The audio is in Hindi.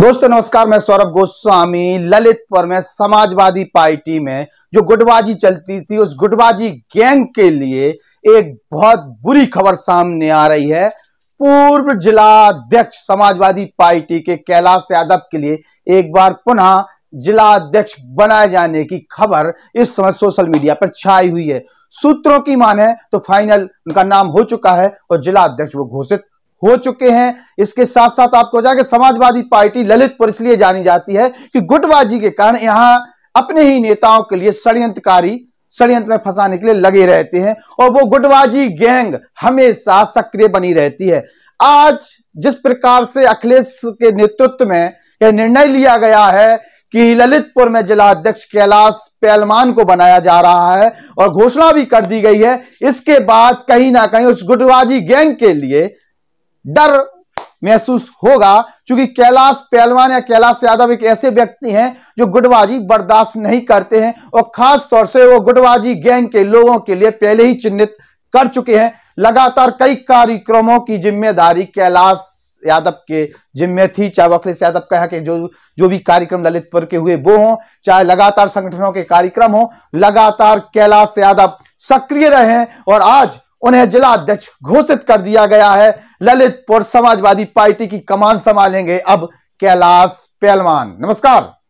दोस्तों नमस्कार मैं सौरभ गोस्वामी ललितपुर में समाजवादी पार्टी में जो गुटबाजी चलती थी उस गुटबाजी गैंग के लिए एक बहुत बुरी खबर सामने आ रही है पूर्व जिला अध्यक्ष समाजवादी पार्टी के कैलाश यादव के लिए एक बार पुनः जिला अध्यक्ष बनाए जाने की खबर इस समय सोशल मीडिया पर छाई हुई है सूत्रों की माने तो फाइनल उनका नाम हो चुका है और जिला अध्यक्ष वो घोषित हो चुके हैं इसके साथ साथ आपको जाके समाजवादी पार्टी ललितपुर इसलिए जानी जाती है कि गुटबाजी के कारण यहां अपने ही नेताओं के लिए षड्यंत्रकारी षडयंत्र में फंसाने के लिए लगे रहते हैं और वो गुटबाजी गैंग हमेशा सक्रिय बनी रहती है आज जिस प्रकार से अखिलेश के नेतृत्व में यह निर्णय लिया गया है कि ललितपुर में जिला अध्यक्ष कैलाश पहलवान को बनाया जा रहा है और घोषणा भी कर दी गई है इसके बाद कहीं ना कहीं उस गुटबाजी गैंग के लिए डर महसूस होगा क्योंकि कैलाश पहलवान या कैलाश यादव एक ऐसे व्यक्ति हैं जो गुटबाजी बर्दाश्त नहीं करते हैं और खास तौर से वो गुटबाजी गैंग के लोगों के लिए पहले ही चिन्हित कर चुके हैं लगातार कई कार्यक्रमों की जिम्मेदारी कैलाश यादव के जिम्मे थी चाहे वो अखिलेश यादव का कि जो जो भी कार्यक्रम ललितपुर के हुए वो हों चाहे लगातार संगठनों के कार्यक्रम हो लगातार कैलाश यादव सक्रिय रहे और आज उन्हें जिला अध्यक्ष घोषित कर दिया गया है ललितपुर समाजवादी पार्टी की कमान संभालेंगे अब कैलाश पहलवान नमस्कार